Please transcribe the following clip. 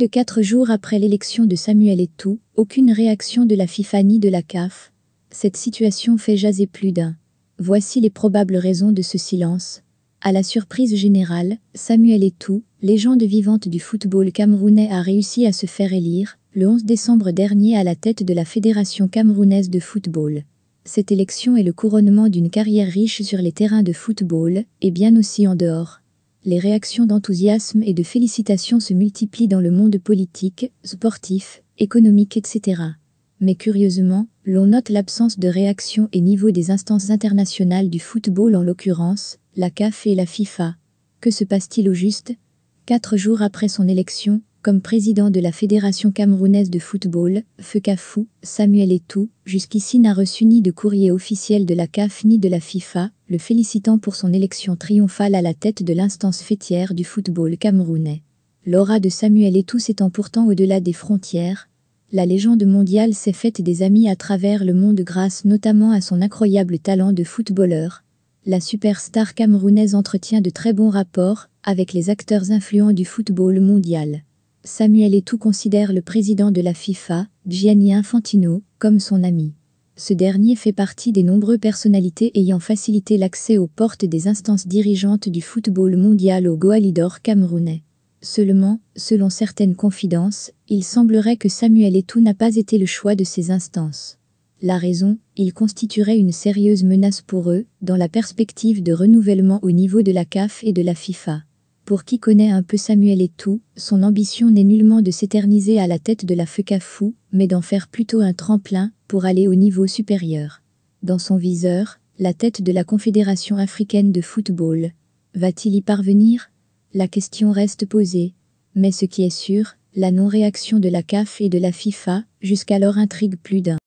de quatre jours après l'élection de Samuel Etou, aucune réaction de la FIFA ni de la CAF. Cette situation fait jaser plus d'un. Voici les probables raisons de ce silence. À la surprise générale, Samuel Etou, légende vivante du football camerounais a réussi à se faire élire, le 11 décembre dernier à la tête de la Fédération camerounaise de football. Cette élection est le couronnement d'une carrière riche sur les terrains de football, et bien aussi en dehors les réactions d'enthousiasme et de félicitations se multiplient dans le monde politique, sportif, économique, etc. Mais curieusement, l'on note l'absence de réaction et niveau des instances internationales du football en l'occurrence, la CAF et la FIFA. Que se passe-t-il au juste Quatre jours après son élection, comme président de la Fédération camerounaise de football, Feu Samuel Etou, jusqu'ici n'a reçu ni de courrier officiel de la CAF ni de la FIFA, le félicitant pour son élection triomphale à la tête de l'instance fêtière du football camerounais. L'aura de Samuel Eto'o s'étend pourtant au-delà des frontières, la légende mondiale s'est faite des amis à travers le monde grâce notamment à son incroyable talent de footballeur. La superstar camerounaise entretient de très bons rapports avec les acteurs influents du football mondial. Samuel Eto'o considère le président de la FIFA, Gianni Infantino, comme son ami. Ce dernier fait partie des nombreux personnalités ayant facilité l'accès aux portes des instances dirigeantes du football mondial au Goalidor camerounais. Seulement, selon certaines confidences, il semblerait que Samuel Eto'o n'a pas été le choix de ces instances. La raison, il constituerait une sérieuse menace pour eux, dans la perspective de renouvellement au niveau de la CAF et de la FIFA. Pour qui connaît un peu Samuel Eto'o, son ambition n'est nullement de s'éterniser à la tête de la FECAFU, mais d'en faire plutôt un tremplin pour aller au niveau supérieur. Dans son viseur, la tête de la Confédération africaine de football. Va-t-il y parvenir La question reste posée. Mais ce qui est sûr, la non-réaction de la CAF et de la FIFA, jusqu'alors intrigue plus d'un.